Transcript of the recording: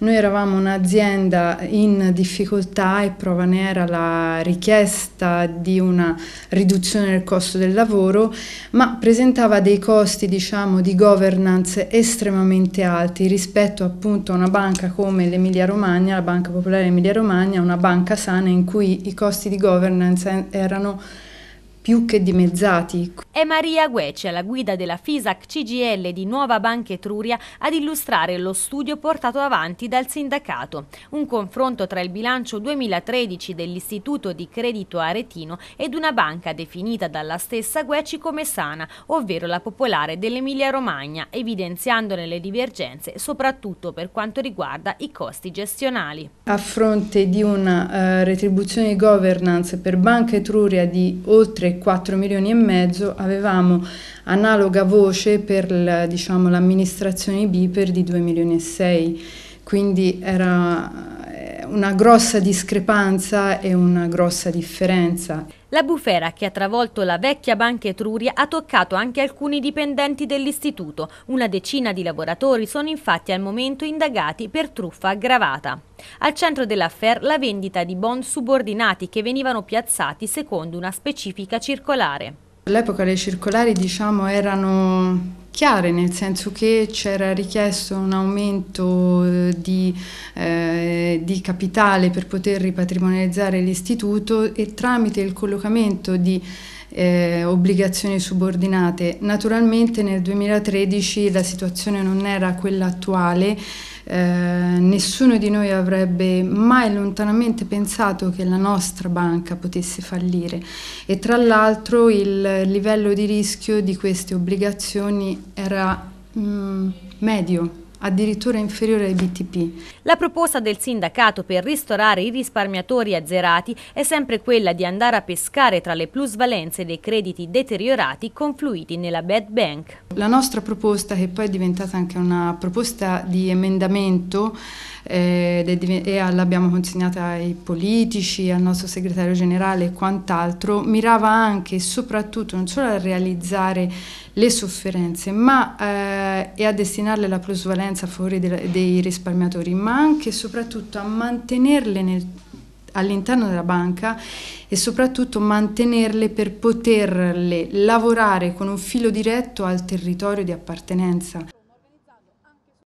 Noi eravamo un'azienda in difficoltà e prova ne era la richiesta di una riduzione del costo del lavoro, ma presentava dei costi diciamo, di governance estremamente alti rispetto appunto a una banca come l'Emilia Romagna, la Banca Popolare Emilia Romagna, una banca sana in cui i costi di governance erano più che dimezzati. È Maria Guece, alla guida della FISAC CGL di Nuova Banca Etruria, ad illustrare lo studio portato avanti dal sindacato. Un confronto tra il bilancio 2013 dell'Istituto di Credito Aretino ed una banca definita dalla stessa Gueci come sana, ovvero la popolare dell'Emilia Romagna, evidenziandone le divergenze soprattutto per quanto riguarda i costi gestionali. A fronte di una uh, retribuzione di governance per Banca Etruria di oltre 4 milioni e mezzo avevamo analoga voce per diciamo, l'amministrazione diciamo, BIPER di 2 milioni e 6 quindi era eh, una grossa discrepanza e una grossa differenza. La bufera che ha travolto la vecchia banca Etruria ha toccato anche alcuni dipendenti dell'istituto. Una decina di lavoratori sono infatti al momento indagati per truffa aggravata. Al centro dell'affair la vendita di bond subordinati che venivano piazzati secondo una specifica circolare. All'epoca le circolari diciamo, erano chiare, nel senso che c'era richiesto un aumento eh, di, eh, di capitale per poter ripatrimonializzare l'istituto e tramite il collocamento di eh, obbligazioni subordinate. Naturalmente nel 2013 la situazione non era quella attuale, eh, nessuno di noi avrebbe mai lontanamente pensato che la nostra banca potesse fallire e tra l'altro il livello di rischio di queste obbligazioni era mh, mm, medio addirittura inferiore ai BTP. La proposta del sindacato per ristorare i risparmiatori azzerati è sempre quella di andare a pescare tra le plusvalenze dei crediti deteriorati confluiti nella bad bank. La nostra proposta, che poi è diventata anche una proposta di emendamento, eh, e l'abbiamo consegnata ai politici, al nostro segretario generale e quant'altro, mirava anche e soprattutto non solo a realizzare le sofferenze ma, eh, e a destinarle la plusvalenza fuori de dei risparmiatori, ma anche e soprattutto a mantenerle all'interno della banca e soprattutto mantenerle per poterle lavorare con un filo diretto al territorio di appartenenza.